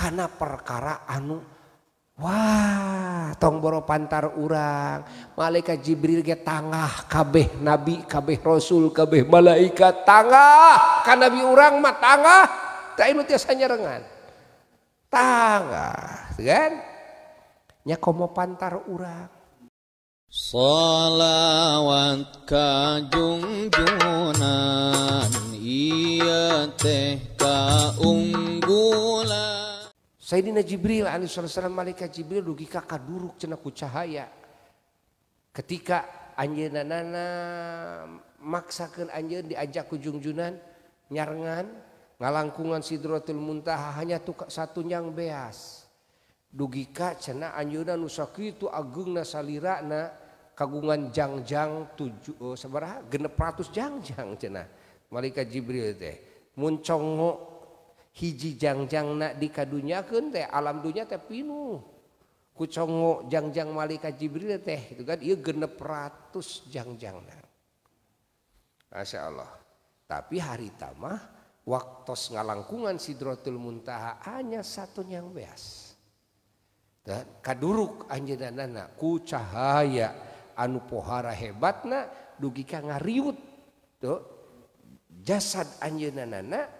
karena perkara anu Wah tong boro pantar urang malaikat Jibril ge tangah kabeh nabi kabeh rasul kabeh malaikat tangah karena nabi urang mah tangah tak ieu tiasa nyerengan tangah kan nya komo pantar urang Salawat kajungjunan iya teh kaunggulan Jibril Mal Jibril kakak duruk cenaku cahaya ketika anjna maksakan anj diajak kejungjunan nyangan nga langkungan sidrotul muntaha hanya tuka satunyang beas dugi Ka cena anyuna Nusaki itu Agung nasaliirana kagunganjangjangju oh, sebera genep ratjangjang cena Malka Jibril dehmuncongok hiji jangjang nak kan teh alam dunia teh pinu kucongo jangjang malaikat Jibril teh itu kan iya genep ratus jangjang Masya Allah tapi hari tamah waktu ngalangkungan sidrotul muntaha hanya satu yang beas dan kaduruk anjeunana ku cahaya anu pohara hebatna dugi ka ngariut tuh jasad anjeunana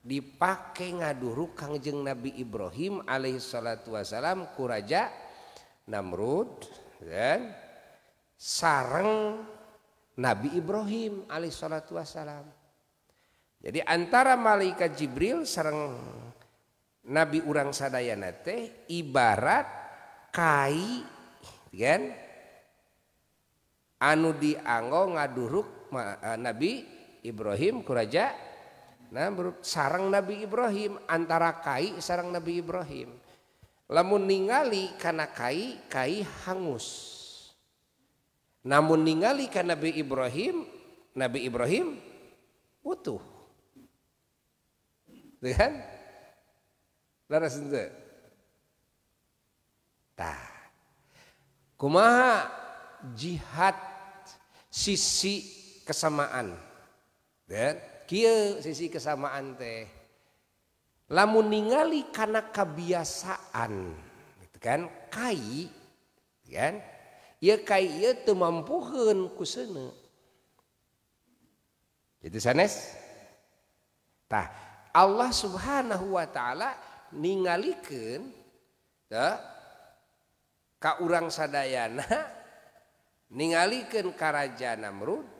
dipakai ngaduru Kangjeng Nabi Ibrahim alaihissalatu wassalam kuraja Namrud dan sarang Nabi Ibrahim alaihissalatu wasalam. Jadi antara malaikat Jibril sarang Nabi urang sadayana teh ibarat kai kan anu dianggo ngaduruk eh, Nabi Ibrahim kuraja Nah, sarang Nabi Ibrahim antara kai sarang Nabi Ibrahim. Lamun ningali karena kai, kai hangus. Namun ningali karena Nabi Ibrahim, Nabi Ibrahim utuh. lihat, kan? laras itu. Tah. Kumaha jihad sisi kesamaan. Dan sisi kesamaan teh lamun ningali karena kebiasaan kan Allah subhanahu Wa Ta'ala ningaliken Karangsadayana ningali kekarajanam runhu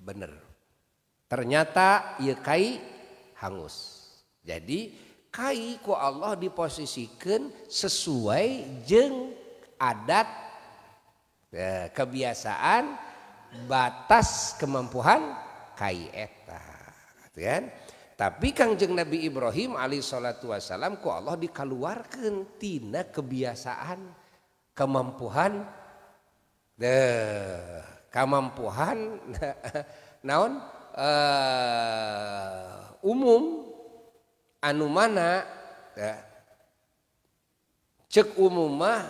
bener. Ternyata ia kai hangus. Jadi kai ku Allah diposisikan sesuai jeng adat ya, kebiasaan batas kemampuan kai eta. Gitu kan? Tapi kangjeng Nabi Ibrahim alaih salatu wasalam ku Allah dikaluarkan tina kebiasaan kemampuan deh kemampuhan naon eh, umum anu mana cek ummah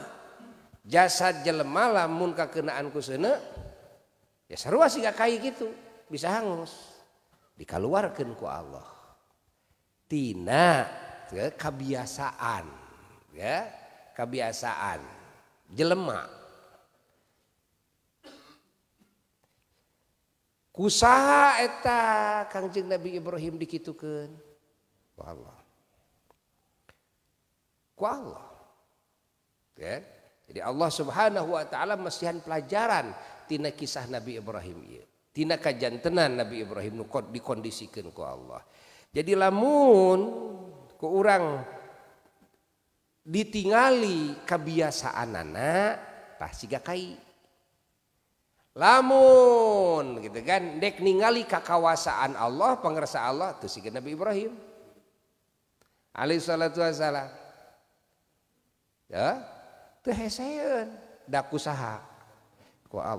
jasad jelemalammun kekenaanku sene ya ser kayak gitu bisa hangus dikaluarkanku Allahtina ke kebiasaan ya kebiasaan jelemak kusaeta Kangcing Nabi Ibrahim diukan jadi Allah subhanahuwa ta'ala mehan pelajarantina kisah Nabi Ibrahimiltina kajjan tenan Nabi Ibrahim nuqat dikondisikanku Allah jadi lamun ke urang ditingali kebiasaan anaktah gakai lamun gitu gan dek ningali kakawasaan Allah pengersa Allahigen Nabi Ibrahimaha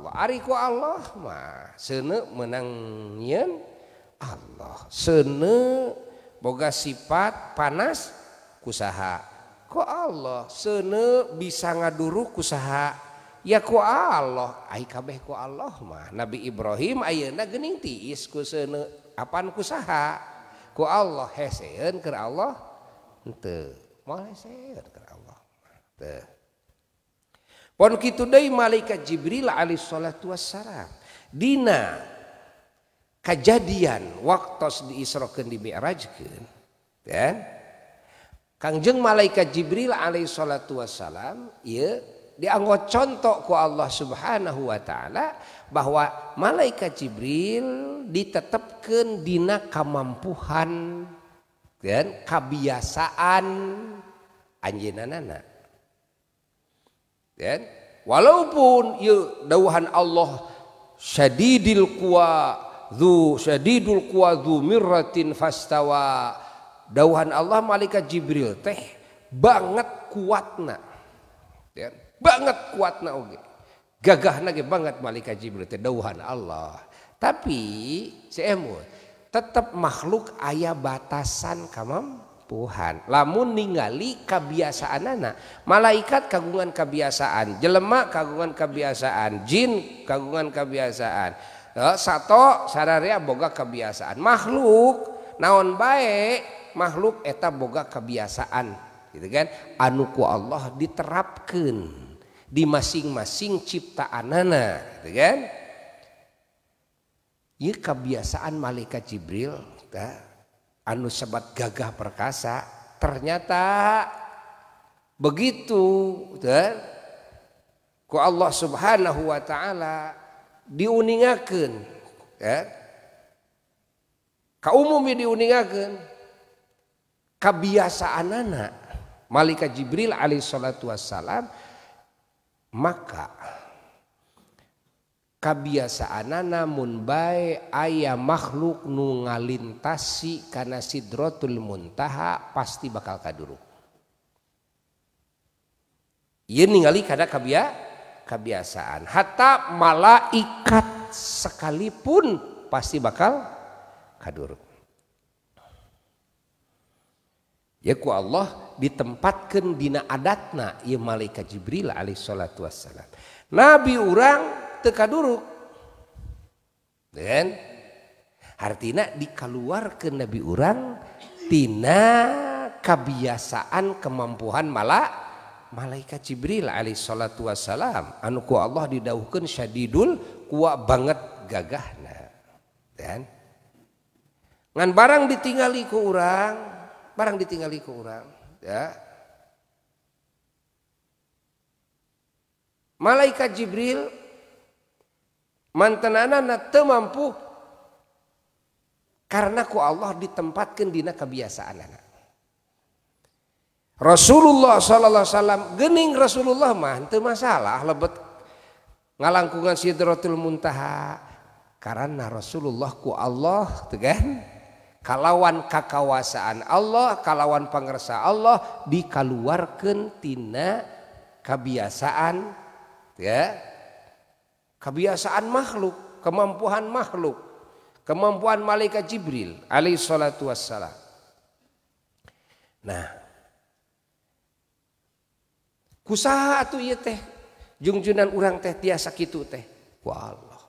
Allah sene menang Allah sene boga sifat panas kusaha kok Allah sene bisa ngadu usaha ya Allahku Allah mah nabi Ibrahim Ayiti is ku Allah Allah Po kita today malaikat Jibrillah Alih salat Was Dina kejadian waktu di Iro diraj kangngjeng malaikat Jibril Alaih salat Wasallam ia punya anggot contohku Allah subhanahu Wa Ta'ala bahwa malaikat Jibril ditetpkan dina kemampuuhan dan kabiasaan anjnanna dan walaupundahuhan Allah Shail kuduldahuhan Allah Malika Jibril teh banget kuatna banget kuat na gagah lagi banget Malikajibril dahuhan Allah tapi sayamur tetap makhluk ayah batasan kemaempuhan lamun ningali kebiasaan anak malaikat kagungan kebiasaan jelemak kagungan kebiasaan jinin kagungan kebiasaan e, satu sararia boga kebiasaan makhluk naon baik makhluk eta boga kebiasaan itu kan anuku Allah diterapkan di masing-masing ciptaan nana, gitu kan? Ini kebiasaan malaikat Jibril, ta, anu sebat gagah perkasa, ternyata begitu, ta, ku Allah Subhanahu wa taala diuningakan, ya. Kaumumi diuningakan, kebiasaan anak malaikat Jibril alaihissalatu wassalam maka kebiasaan namun baik ayah makhluk nu ngalintasi karena sidrotul muntaha pasti bakal kaduru ia ningali kada kabia kebiasaan hatta malaikat sekalipun pasti bakal kaduruk. ku Allah ditempatkan dina adatna malaika Jibril Al salat Wasallam nabi urang teka du dan artina dikaluar ke nabi orangrangtina kebiasaan kemampuhan mala malaikat Cibril Al salat Wasallam anku Allah didawukansdul ku banget gagah dan ngan barang ditingaliku orang barang ditinggali ke orang ya malaikat Jibril anak anak mampu karena ku Allah ditempatkan dina kebiasaan anak Rasulullah sallallahu alaihi wasallam gening Rasulullah mah teu masalah lebet ngalangkungan Sidratul Muntaha karena Rasulullah ku Allah tegan kalawan kakawasaan Allah kalawan pangersa Allah dikaluarkan tina kebiasaan ya kebiasaan makhluk kemampuan makhluk kemampuan malaikat Jibril alaihissalam. salatu wassalam nah kusaha atau iya teh jungjunan urang teh tiasa kitu teh ku Allah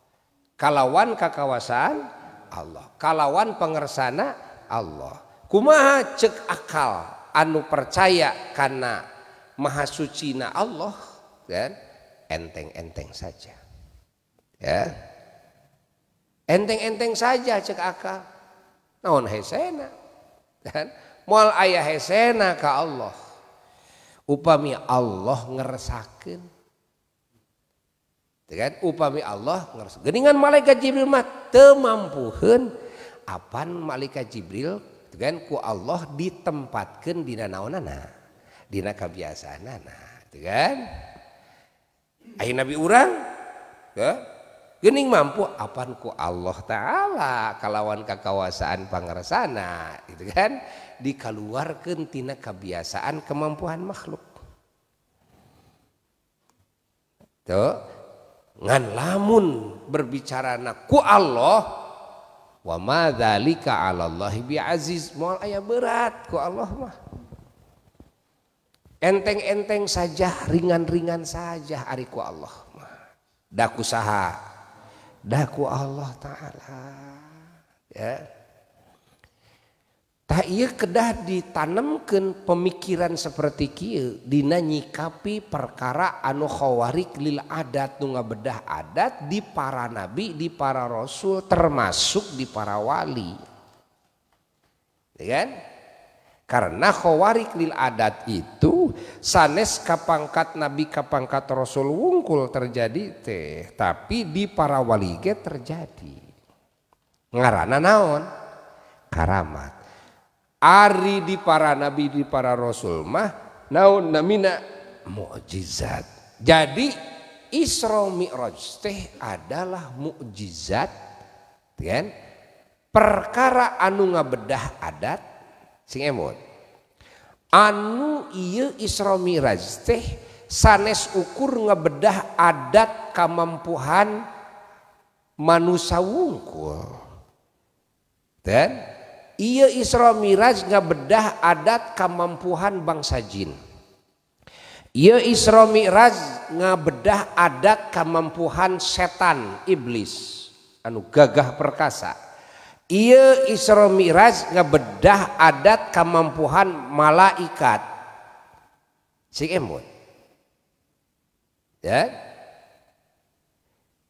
kalawan kakawasaan Allah kalawan pengersana Allah kumaha cek akal anu percaya karena maha sucina Allah dan ya, enteng-enteng saja ya enteng-enteng saja cek akal naon hesena dan ya. mual ayah hesena ke Allah upami Allah ngeresakin. upami Allahingan Mal Jibrilmampuuhan apan Malika Jibril denganku Allah ditempatkandina nanana Di kebiasaan nana nabi uranging mampupanku Allah ta'ala kalawan kekawasaan Panggerana itu kan dikal keluararkantina kebiasaan kemampuan makhluk ngan lamun berbicara naku Allah wa ma dzalika 'ala Allah bi aziz moal aya berat ku Allah mah enteng-enteng saja ringan-ringan saja ari ku Allah mah daku saha daku Allah taala ya tak ia kedah ditanamkan pemikiran seperti kia dinanyikapi perkara anu khawarik lil adat nu bedah adat di para nabi di para rasul termasuk di para wali ya kan karena khawarik lil adat itu sanes kapangkat nabi kapangkat rasul wungkul terjadi teh tapi di para wali ge terjadi ngarana naon karamat di para nabi di para rasullah namina mujizat jadi Iromirajsteh adalah mukjizat perkara anu ngabedah adat sing anu isromi sanes ukurbedah adat keuhan man wungkul Iya Isra Miraj ngabedah adat kemampuan bangsa jin. Iya Isra Miraj ngabedah adat kemampuan setan iblis anu gagah perkasa. Iya Isra Miraj ngabedah adat kemampuan malaikat. Sing Ya,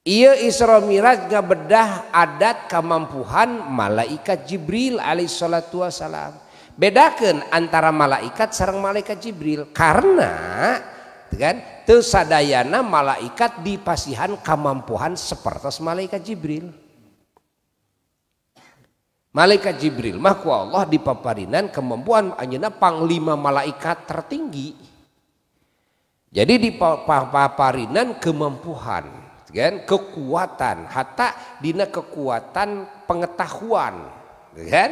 ia Isra Miraj ngabedah adat kemampuan malaikat Jibril salatu wassalam. Bedakan antara malaikat sarang malaikat Jibril karena gitu kan tersadayana malaikat dipasihan kemampuan seperti malaikat Jibril. Malaikat Jibril mah ku Allah dipaparinan kemampuan anjeunna panglima malaikat tertinggi. Jadi dipaparinan kemampuan kan kekuatan hatta dina kekuatan pengetahuan kan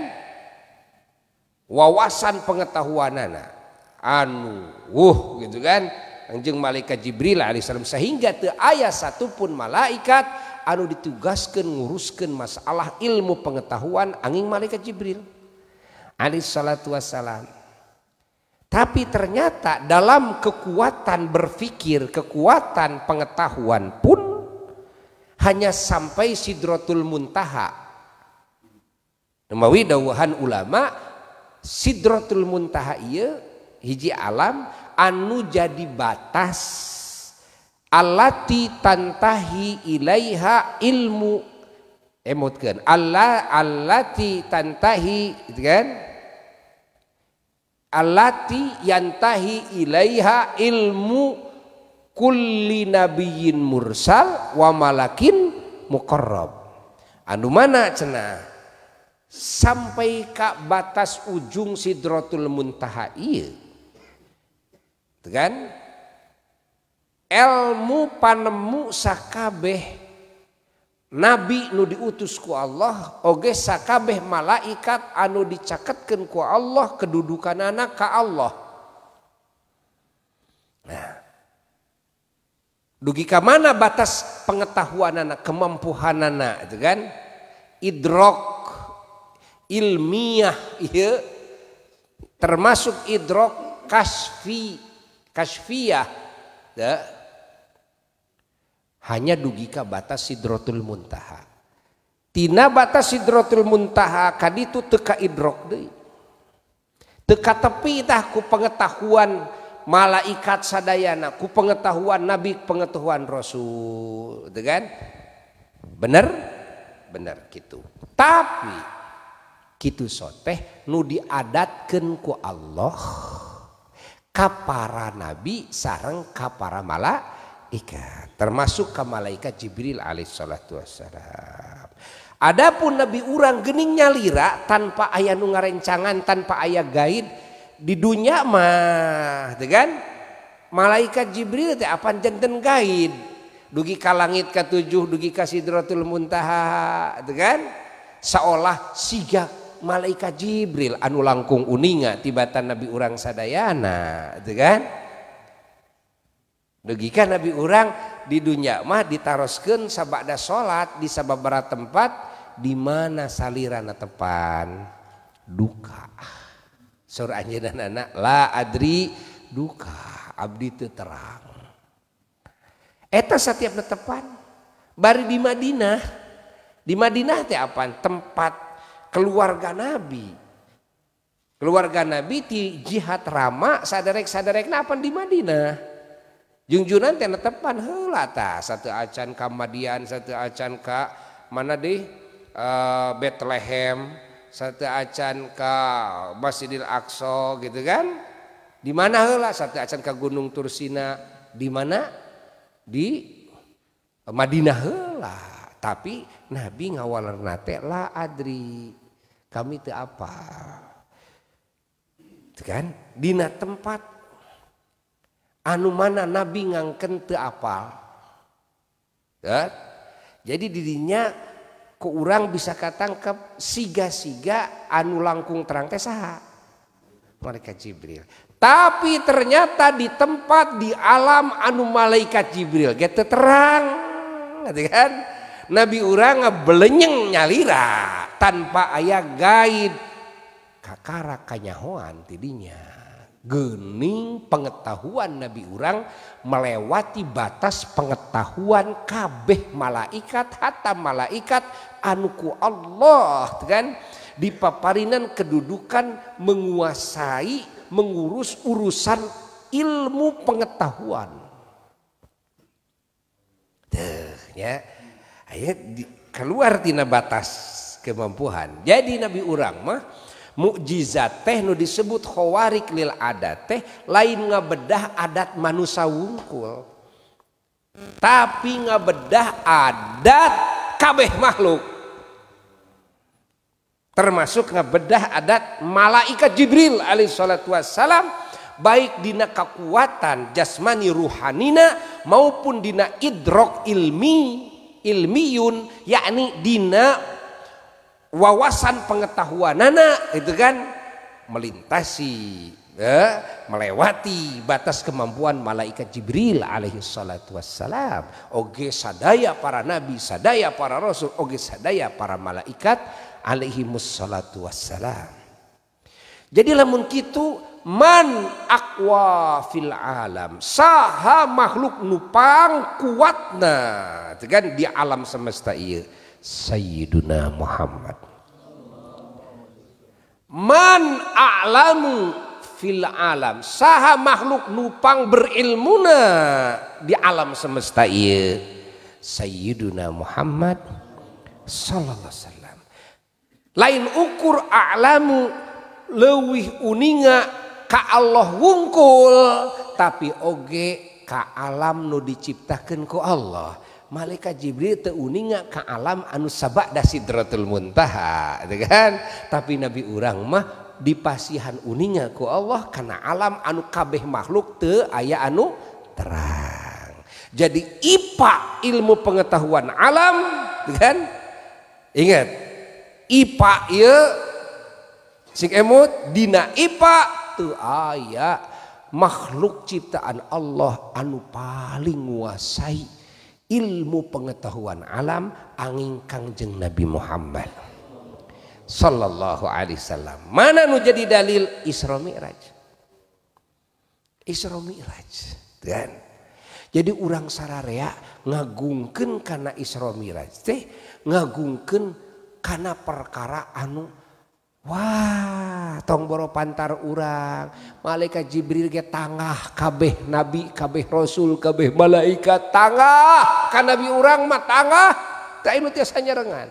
wawasan pengetahuan anak anu wuh gitu kan anjing malaikat Jibril alaihissalam sehingga te ayah satupun malaikat anu ditugaskan nguruskan masalah ilmu pengetahuan angin malaikat Jibril alaihissalatu wassalam tapi ternyata dalam kekuatan berpikir kekuatan pengetahuan pun hanya sampai Sidrotul Muntaha. Nemawi dawuhan ulama Sidrotul Muntaha iya hiji alam anu jadi batas alati tantahi ilaiha ilmu emotkan Allah alati tantahi gitu kan alati yantahi ilaiha ilmu kulli nabiyyin mursal wa malakin muqarrab anu mana cenah sampai ka batas ujung sidrotul muntaha iya kan ilmu panemu sakabeh nabi nu diutus ku Allah oge sakabeh malaikat anu dicaketkeun ku Allah kedudukan anak ka Allah nah dugi ke mana batas pengetahuan anak kemampuan anak itu kan idrok ilmiah iya termasuk idrok kasfi kasfiyah ya. hanya dugi ke batas sidrotul muntaha tina batas sidrotul muntaha kaditu teka idrok deh, teka tepi tahku pengetahuan malaikat sadayana ku pengetahuan nabi pengetahuan rasul itu kan bener bener gitu tapi gitu soteh nu diadatkan ku Allah kapara nabi sarang kapara malaikat termasuk ke malaikat Jibril Alaihissalam. wassalam Adapun Nabi urang geningnya lira, tanpa ayah nunga rencangan, tanpa ayah guide. dunianyamah dengan malaikat Jibril dipan centen kain dugi ka langit ketujuh dugi kasih Idrotul muntaha dengan seolah Siga malaikat Jibril anu langkung Uninga tibatan Nabi urang Sadayana dengan dugikan Nabi urang di dunianyamah diaroosken saabadah salat diababara tempat dimana salirana tepan duka sur anjeun anak la adri duka abdi teu terang eta setiap netepan bari di Madinah di Madinah teh apa tempat keluarga Nabi keluarga Nabi ti jihad rama saderek saderek apa di Madinah jungjunan teh netepan heula tah satu acan ka Madian satu acan ka mana deh uh, eh, Bethlehem sate acan ke Masjidil Aqsa gitu kan di mana lah sate acan ke Gunung Tursina di mana di Madinah lah. tapi Nabi ngawalerna teh la adri kami teu apa kan dina tempat anu mana Nabi ngangken teu apal That? jadi dirinya Kurang orang bisa katangkep siga-siga anu langkung terang teh saha malaikat Jibril tapi ternyata di tempat di alam anu malaikat Jibril gitu terang gitu kan Nabi orang ngebelenyeng nyalira tanpa ayah gaib kakara kanyahoan tidinya gening pengetahuan Nabi orang melewati batas pengetahuan kabeh malaikat hatta malaikat anuku Allah kan di paparinan kedudukan menguasai mengurus urusan ilmu pengetahuan Duh, ya ayat keluar tina batas kemampuan jadi Nabi orang mah mukjizat teh nu disebut khawarik lil adat teh lain ngabedah adat manusia wungkul tapi ngabedah adat kabeh makhluk termasuk ngabedah adat malaikat Jibril salatu wassalam baik dina kekuatan jasmani ruhanina maupun dina idrok ilmi ilmiyun yakni dina wawasan pengetahuan nana itu kan melintasi eh, melewati batas kemampuan malaikat Jibril alaihi salatu wassalam oge sadaya para nabi sadaya para rasul oge sadaya para malaikat alaihi salatu wassalam jadi lamun kitu man aqwa fil alam saha makhluk nupang kuatna itu kan di alam semesta iya Sayyiduna Muhammad. Man a'lamu fil alam. Saha makhluk nupang berilmuna di alam semesta iya. Sayyiduna Muhammad sallallahu alaihi wasallam. Lain ukur a'lamu leuwih uninga ka Allah wungkul tapi oge ka alam nu diciptakan ku Allah malaika jibril uninga ke alam anu sabat dasidratul muntaha dengan tapi nabi urang mah dipasihan uningku Allah karena alam anu kabeh makhluk the ayah anu terang jadi Ipa ilmu pengetahuan alam dengan ingat Ipail sing Di Ipa tuh makhluk ciptaan Allah anu palingguaai ilmu pengetahuan alam angin kangjeng Nabi Muhammad sallallahu alaihi wasallam. Mana nu jadi dalil Isra Mi'raj? Isra Mi'raj. Dan jadi orang sararea ngagungkeun karena Isra Mi'raj teh ngagungkeun karena perkara anu Wah tomboro pantar urang malaika Jibril tan kabeh nabi kabeh rasul kabeh malaikatanga kanbi urang maht nyarengantanga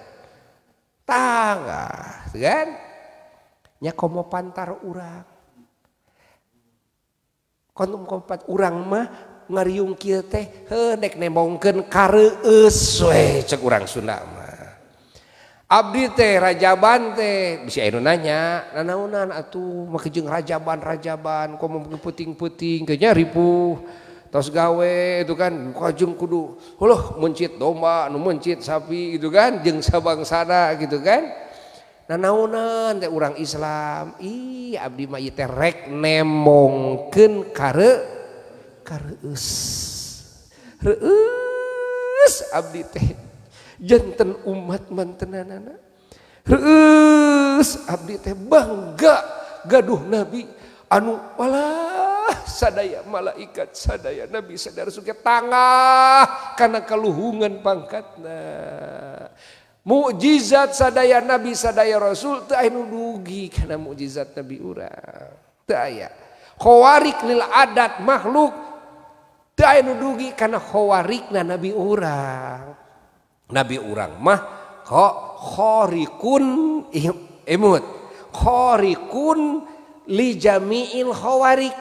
nyakomo pantar urang kon urang mah ngaungkil teh henek ne bonken karrang suma Abdi teh jaban teh bisa nanya nanaan atuh mengejeng jaban-rajaban kom puting-puting kenya rippu tos gawe itu kan wajung kudu hulomuncit domba numuncit sapi itu gan jeng sabang sana gitu kan naan orang Islam ih Abdi mayiterek nemongken karre kar Abdi teh jantan umat mantenanana Reus abdi teh bangga gaduh nabi anu walah sadaya malaikat sadaya nabi sadar suka tangah karena keluhungan pangkatna mukjizat sadaya nabi sadaya rasul teu anu dugi karena mukjizat nabi urang teu aya khawarik lil adat makhluk teu anu dugi karena khawarikna nabi urang nabi orang mah kok khorikun imut khorikun li jami'il khawarik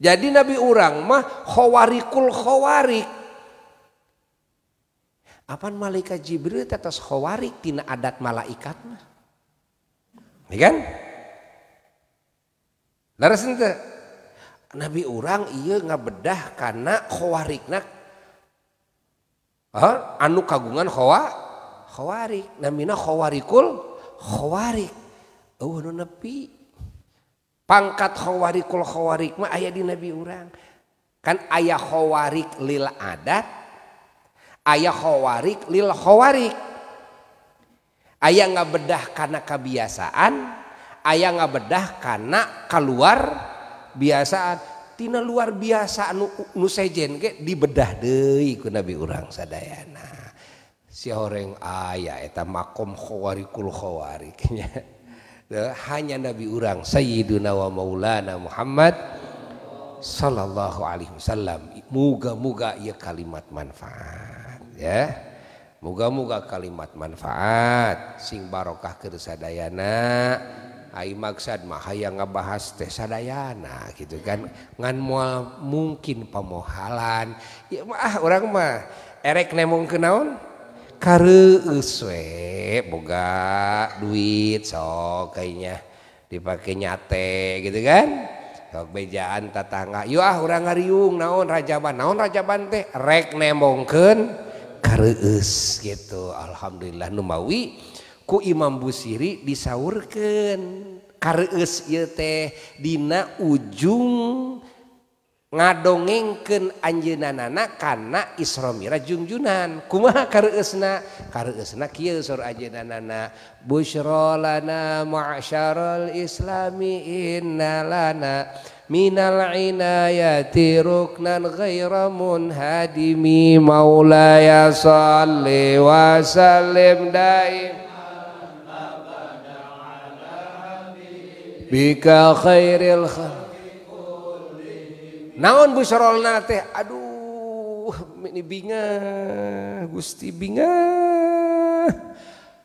jadi nabi orang mah khawarikul khawarik Apaan malaikat Jibril tetes khawarik tina adat malaikat mah. ini iya kan? Nabi orang iya ngabedah karena nak anu kagunganwa pangkatwa aya di nabi kan ayaah howarik lil adat ayawarik lilwarik ayaah nggak bedah karena kebiasaan aya nggak bedah karena keluar biasaaan luar biasa nusajen ke di bedah deiku nabi urangsadayana sing ayakho hanya nabi urang Sayunawa Maulana Muhammad Shallallahu Alaihiallam muga muga ia kalimat manfaat ya muga-moga kalimat manfaat sing barokah kesaana yang maksad Maha yang ngebahas tehsadayana gitu kannganmu mungkin pemohalan ma orang mah ek nemong ke naun kar boga duit so kayaknya dipakai nyatek gitu kan kebejaan tatangga yah orang naun rajaban naun jaban teh rek nemong ke karus gitu Alhamdulillah Numawi ya Imam Busiri disurken karih dina ujung ngadongeken anjenan na anak kana issromi jungjunan kuma es ajaana bushro muayaol Islam inana Min lain ya tirukiromun hadimi maulaysalwaalemdain. naon busro teh aduh bina Gusti bina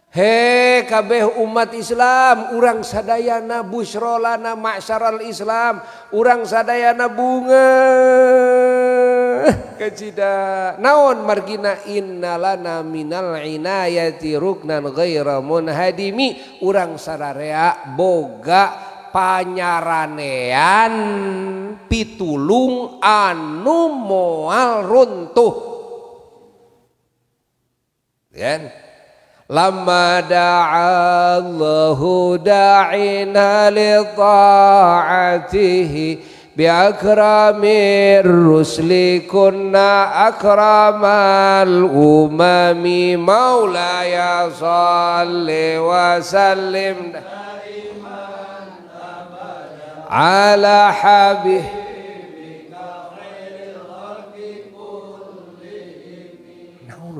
he kabeh umat Islam urang saddayana busrolan namaya al Islam urangsadayana bunga kejida naon margina inna na Minal hadimi urangsaria boga panyaranean pitulung anu moal runtuh kan lama da'a Allahu da'ina li ta'atihi akramir rusli kunna akramal umami maulaya salli wa sallim على حبيبك خير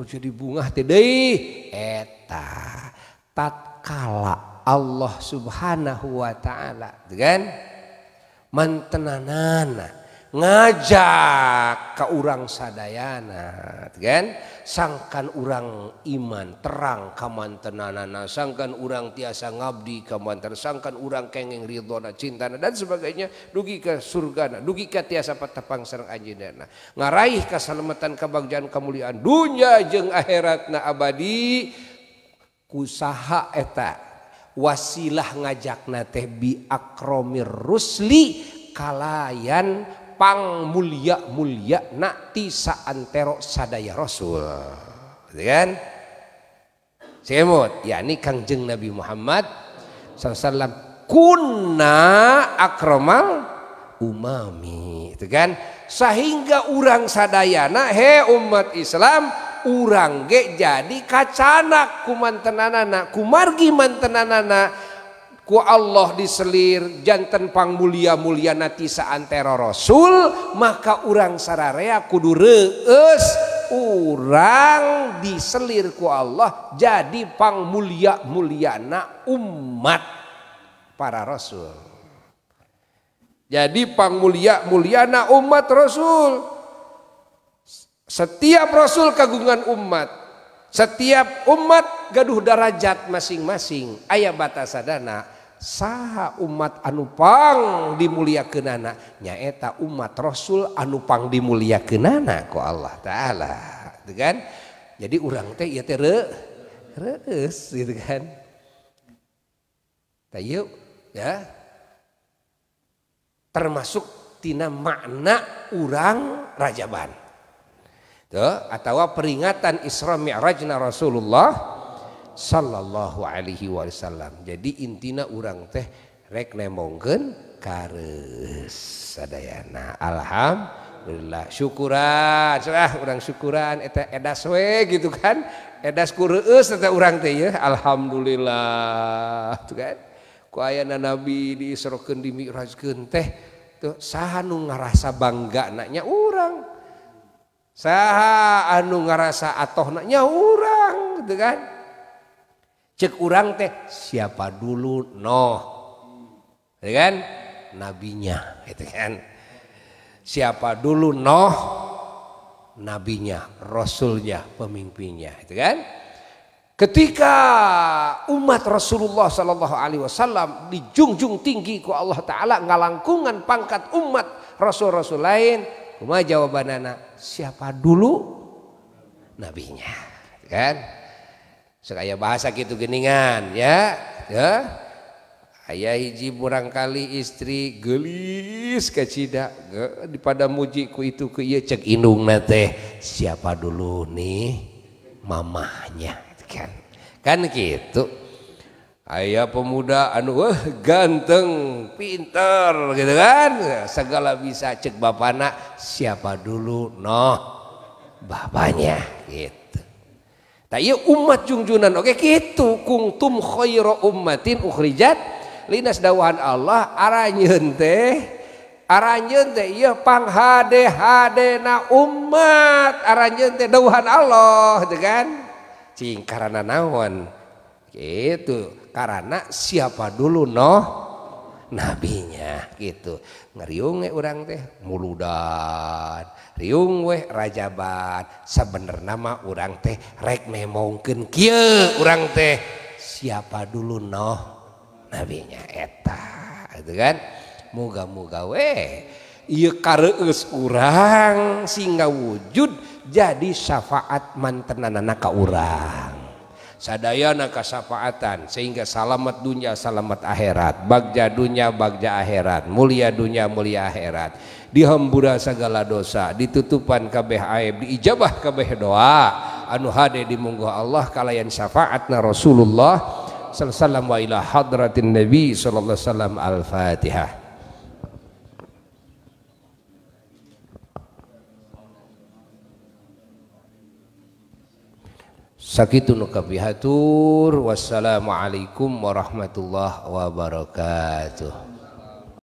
jadi bunga tadi deui eta tatkala Allah Subhanahu wa taala gitu kan mantenanana ngajak ke urang saddayana gen sangkan urang iman terang kamantananana sangkan urang tiasa ngabdi kamantan sangkan urangkenging Rihona cintana dan sebagainya dugi ke surgana dugi Kaasa petepang Serang Aajna ngarahih kesalamtan kebangjian kemuliaan dunya je akhirat na abadi kusaha eta wasilah ngajak natebi Akromir Rusli kallayan dan pang mulia mulia nakti saantero sadaya rasul gitu kan semut yakni kangjeng Nabi Muhammad SAW kuna akromal umami itu kan sehingga urang sadayana he umat Islam urang ge jadi kacana tenanana kumargi mantenanana Allah diselirjannten pang Mulia Mulya tisaaantero rasul maka urang sararea kudure orangrang diselirku Allah jadi pang Mulia mulya umat para rasul jadipang Mulia Mulya umat Raul setiap rasul kagungan umat setiap umat gaduh darajat masing-masing ayah bata sadana yang saha umat anupang di mulia kenana nyaeta umat rasul anupang di muliakenana Allah ta'ala dengan jadi urang termasuk tina makna urang rajaban atau peringatanra rajna Rasulullah Shallallahu Alaihi Wasallam jadi intina urang tehrekne monggen kares seana Alham belah syukuran orang syukuran etas gitu kan askurus u teh Alhamdulillah ku nabi rasa bang ga naaknya urang sah anu ngaasa atau naaknya urang dengan cek orang teh siapa dulu Noh ya kan nabinya gitu kan siapa dulu Noh nabinya rasulnya pemimpinnya gitu kan ketika umat Rasulullah Shallallahu Alaihi Wasallam dijunjung tinggi ku Allah Taala ngalangkungan pangkat umat rasul-rasul lain kuma jawabanana siapa dulu nabinya gitu kan kayak bahasa gitukeningan ya ya ayaah iji kurangkali istri gelis ke pada mujiku itu cekndung teh siapa dulu nih mamanya kan kan gitu ayaah pemudaan Wah eh, ganteng pinter gede kan segala bisa cek ba anak siapa dulu noh bapaknya gitu umatjungjunan Oke gitu kungtumkhoiro umat Urijizat Linnas dawan Allah aranyantenya pang na umatnyadahuhan Allah dengan cinckara na naon karena siapa dulu noh nabinya gitu ngerunge orang teh mulud dan we jabat sebener nama urang tehrek mungkin orangrang teh siapa dulu noh nabinya eta muga-mugawe urang singga wujud jadi syafaat mantenan na ka urang sadayana kasafaatan sehingga selamat dunia selamat akhirat bagja dunia bagja akhirat mulia dunia mulia akhirat dihambura segala dosa ditutupan kabeh aib diijabah kabeh doa anu hade di munggu Allah kalayan syafaatna Rasulullah sallallahu wa ila hadratin nabi sallallahu alaihi wasallam al-fatihah Sakitun kabihatur. Wassalamualaikum warahmatullahi wabarakatuh.